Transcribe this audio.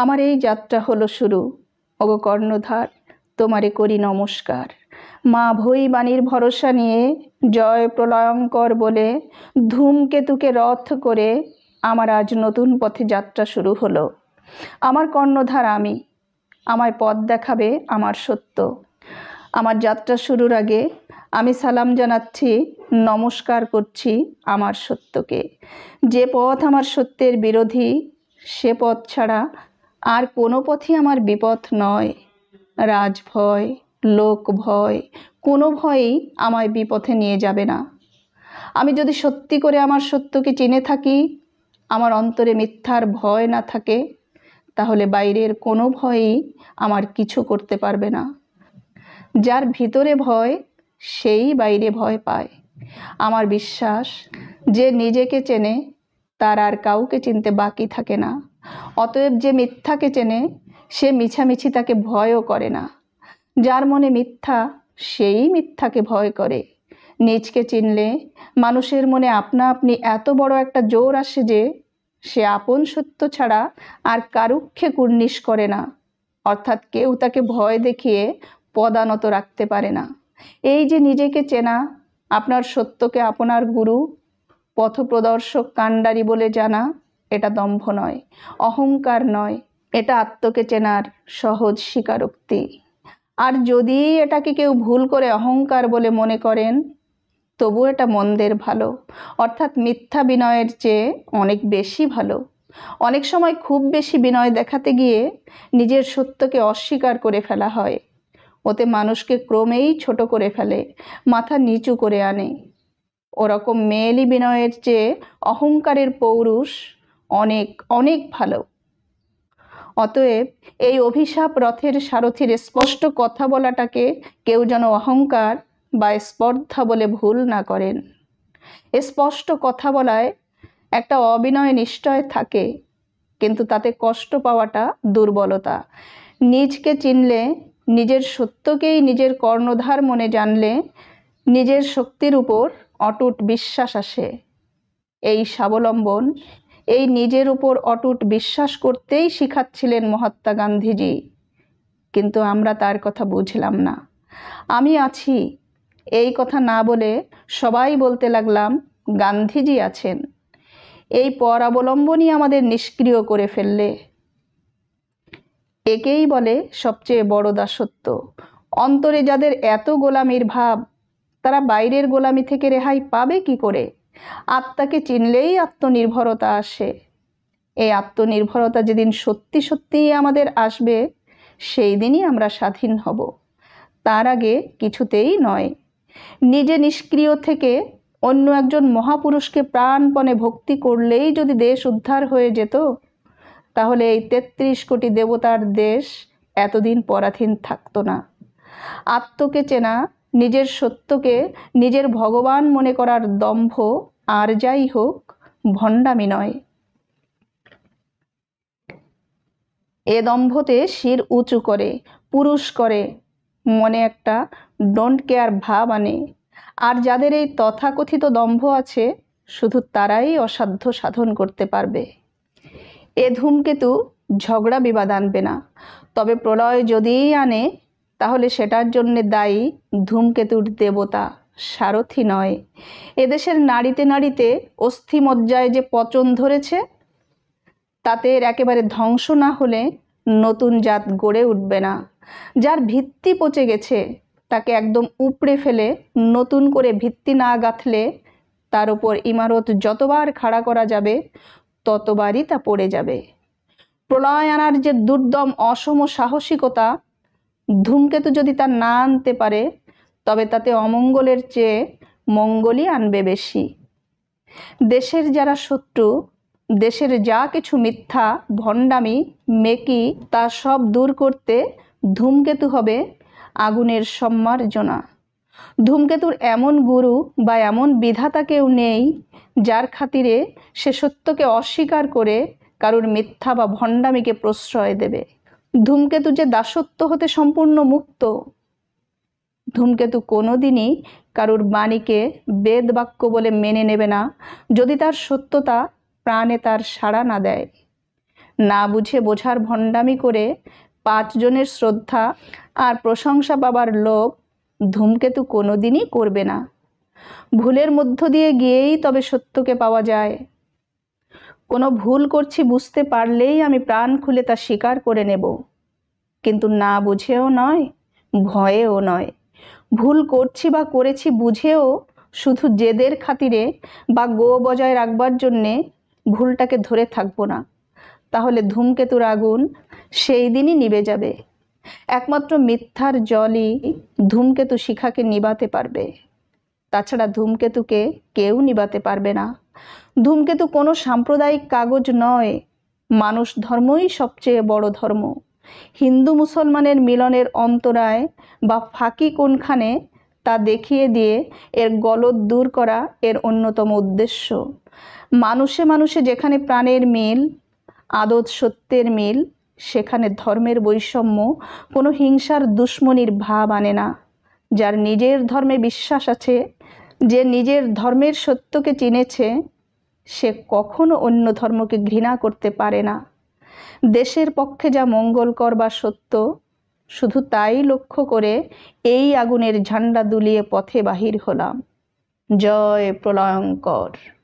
আমার এই যাত্রা হলো শুরু অগ কর্ণধার তোমারে করি নমস্কার মা ভৈবাণীর ভরসা নিয়ে জয় প্রলয়ঙ্কর বলে ধূমকেতুকে রথ করে আমার আজ নতুন পথে যাত্রা শুরু হলো আমার কর্ণধার আমি আমায় পথ দেখাবে আমার সত্য আমার যাত্রা শুরুর আগে আমি সালাম জানাচ্ছি নমস্কার করছি আমার সত্যকে যে পথ আমার সত্যের বিরোধী সে পথ ছাড়া আর কোনো পথই আমার বিপথ নয় রাজভয় লোক ভয় কোনো ভয়ই আমায় বিপথে নিয়ে যাবে না আমি যদি সত্যি করে আমার সত্যকে চিনে থাকি আমার অন্তরে মিথ্যার ভয় না থাকে তাহলে বাইরের কোনো ভয়ই আমার কিছু করতে পারবে না যার ভিতরে ভয় সেই বাইরে ভয় পায় আমার বিশ্বাস যে নিজেকে চেনে তার আর কাউকে চিনতে বাকি থাকে না অতএব যে মিথ্যাকে চেনে সে মিছামিছি তাকে ভয়ও করে না যার মনে মিথ্যা সেই মিথ্যাকে ভয় করে নিজকে চিনলে মানুষের মনে আপনা আপনি এত বড় একটা জোর আসে যে সে আপন সত্য ছাড়া আর কারুক্ষে কুর্নিশ করে না অর্থাৎ কেউ তাকে ভয় দেখিয়ে পদানত রাখতে পারে না এই যে নিজেকে চেনা আপনার সত্যকে আপনার গুরু পথপ্রদর্শক কাণ্ডারি বলে জানা এটা দম্ভ নয় অহংকার নয় এটা আত্মকে চেনার সহজ স্বীকারোক্তি আর যদি এটাকে কেউ ভুল করে অহংকার বলে মনে করেন তবু এটা মন্দের ভালো অর্থাৎ মিথ্যা বিনয়ের চেয়ে অনেক বেশি ভালো অনেক সময় খুব বেশি বিনয় দেখাতে গিয়ে নিজের সত্যকে অস্বীকার করে ফেলা হয় ওতে মানুষকে ক্রমেই ছোট করে ফেলে মাথা নিচু করে আনে ওরকম মেয়েলি বিনয়ের চেয়ে অহংকারের পৌরুষ অনেক অনেক ভালো অতএব এই অভিশাপ রথের সারথির স্পষ্ট কথা বলাটাকে কেউ যেন অহংকার বা স্পর্ধা বলে ভুল না করেন স্পষ্ট কথা বলায় একটা অবিনয় নিশ্চয় থাকে কিন্তু তাতে কষ্ট পাওয়াটা দুর্বলতা নিজকে চিনলে নিজের সত্যকেই নিজের কর্ণধার মনে জানলে নিজের শক্তির উপর অটুট বিশ্বাস আসে এই স্বাবলম্বন এই নিজের উপর অটুট বিশ্বাস করতেই শিখাচ্ছিলেন মহাত্মা গান্ধীজি কিন্তু আমরা তার কথা বুঝলাম না আমি আছি এই কথা না বলে সবাই বলতে লাগলাম গান্ধীজি আছেন এই পর অবলম্বনই আমাদের নিষ্ক্রিয় করে ফেললে একেই বলে সবচেয়ে বড় দাসত্ব অন্তরে যাদের এত গোলামির ভাব তারা বাইরের গোলামি থেকে রেহাই পাবে কি করে আত্মাকে চিনলেই আত্মনির্ভরতা আসে এই আত্মনির্ভরতা যেদিন সত্যি সত্যিই আমাদের আসবে সেই দিনই আমরা স্বাধীন হব তার আগে কিছুতেই নয় নিজে নিষ্ক্রিয় থেকে অন্য একজন মহাপুরুষকে প্রাণপণে ভক্তি করলেই যদি দেশ উদ্ধার হয়ে যেত তাহলে এই তেত্রিশ কোটি দেবতার দেশ এতদিন পরাধীন থাকতো না আত্মকে চেনা নিজের সত্যকে নিজের ভগবান মনে করার দম্ভ আর যাই হোক ভণ্ডামি নয় এ দম্ভতে শির উঁচু করে পুরুষ করে মনে একটা ডোন্ট কেয়ার ভাব আনে আর যাদের এই তথাকথিত দম্ভ আছে শুধু তারাই অসাধ্য সাধন করতে পারবে এ ধূমকেতু ঝগড়া বিবাদ আনবে না তবে প্রলয় যদি আনে তাহলে সেটার জন্যে দায়ী ধূমকেতুর দেবতা সারথি নয় এদেশের নারীতে নারীতে অস্থি মজ্জায় যে পচন ধরেছে তাতে এর একেবারে ধ্বংস না হলে নতুন জাত গড়ে উঠবে না যার ভিত্তি পচে গেছে তাকে একদম উপড়ে ফেলে নতুন করে ভিত্তি না গাঁথলে তার উপর ইমারত যতবার খাড়া করা যাবে ততবারই তা পড়ে যাবে প্রলয় আনার যে দুর্দম অসম সাহসিকতা ধূমকেতু যদি তা না আনতে পারে তবে তাতে অমঙ্গলের চেয়ে মঙ্গলই আনবে বেশি দেশের যারা শত্রু দেশের যা কিছু মিথ্যা ভণ্ডামি মেকি তা সব দূর করতে ধূমকেতু হবে আগুনের সম্মার্জনা ধূমকেতুর এমন গুরু বা এমন বিধাতা কেউ নেই যার খাতিরে সে সত্যকে অস্বীকার করে কারুর মিথ্যা বা ভণ্ডামিকে প্রশ্রয় দেবে ধূমকেতু যে দাসত্ব হতে সম্পূর্ণ মুক্ত ধূমকেতু কোনো দিনই কারুর বাণীকে বেদ বাক্য বলে মেনে নেবে না যদি তার সত্যতা প্রাণে তার সাড়া না দেয় না বুঝে বোঝার ভণ্ডামি করে পাঁচজনের শ্রদ্ধা আর প্রশংসা পাবার লোভ ধূমকেতু কোনো দিনই করবে না ভুলের মধ্য দিয়ে গিয়েই তবে সত্যকে পাওয়া যায় কোনো ভুল করছি বুঝতে পারলেই আমি প্রাণ খুলে তা স্বীকার করে নেব কিন্তু না বুঝেও নয় ভয়েও নয় ভুল করছি বা করেছি বুঝেও শুধু জেদের খাতিরে বা গো বজায় রাখবার জন্যে ভুলটাকে ধরে থাকবো না তাহলে ধূমকেতুর আগুন সেই দিনই নিবে যাবে একমাত্র মিথ্যার জলই ধূমকেতু শিখাকে নিবাতে পারবে তাছাড়া ধূমকেতুকে কেউ নিবাতে পারবে না ধূমকেতু কোনো সাম্প্রদায়িক কাগজ নয় মানুষ ধর্মই সবচেয়ে বড় ধর্ম হিন্দু মুসলমানের মিলনের অন্তরায় বা ফাঁকি কোনখানে তা দেখিয়ে দিয়ে এর গলদ দূর করা এর অন্যতম উদ্দেশ্য মানুষে মানুষে যেখানে প্রাণের মিল আদত সত্যের মিল সেখানে ধর্মের বৈষম্য কোনো হিংসার দুশ্মনির ভাব আনে না যার নিজের ধর্মে বিশ্বাস আছে যে নিজের ধর্মের সত্যকে চিনেছে সে কখনো অন্য ধর্মকে ঘৃণা করতে পারে না দেশের পক্ষে যা মঙ্গলকর বা সত্য শুধু তাই লক্ষ্য করে এই আগুনের ঝান্ডা দুলিয়ে পথে বাহির হলাম জয় প্রলয়ঙ্কর